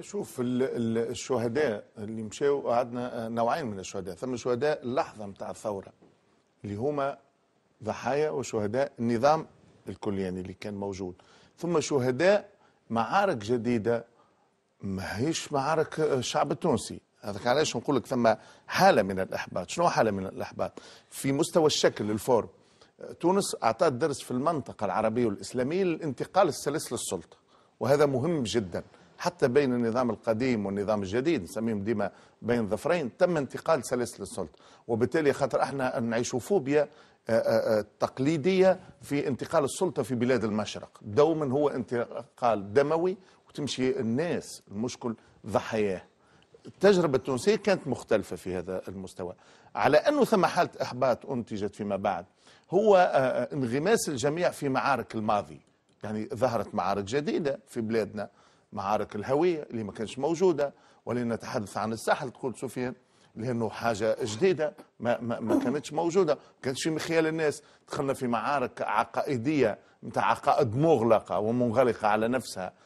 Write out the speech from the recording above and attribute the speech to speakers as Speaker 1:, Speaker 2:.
Speaker 1: شوف الشهداء اللي مشاو قعدنا آه، نوعين من الشهداء ثم شهداء اللحظه نتاع الثوره اللي هما ضحايا وشهداء النظام الكلياني اللي كان موجود ثم شهداء معارك جديده ماهيش معارك آه، الشعب التونسي هذاك علاش نقول لك ثم حاله من الاحباط شنو حاله من الاحباط في مستوى الشكل الفورم آه، تونس اعطت درس في المنطقه العربيه والاسلاميه للانتقال السلس للسلطه وهذا مهم جدا حتى بين النظام القديم والنظام الجديد نسميهم ديما بين ظفرين تم انتقال سلاسل السلطه وبالتالي خاطر احنا نعيشوا فوبيا آه، آه، آه، تقليديه في انتقال السلطه في بلاد المشرق دوما هو انتقال دموي وتمشي الناس المشكل ضحاياه التجربة التونسية كانت مختلفة في هذا المستوى على أنه ثم حالة إحباط أنتجت فيما بعد هو انغماس الجميع في معارك الماضي يعني ظهرت معارك جديدة في بلادنا معارك الهوية اللي ما كانش موجودة ولنتحدث عن الساحل تقول سفيان لانه حاجه جديده ما, ما, ما كانتش موجوده ما كانتش من خيال الناس دخلنا في معارك عقائديه نتاع عقائد مغلقه ومنغلقه على نفسها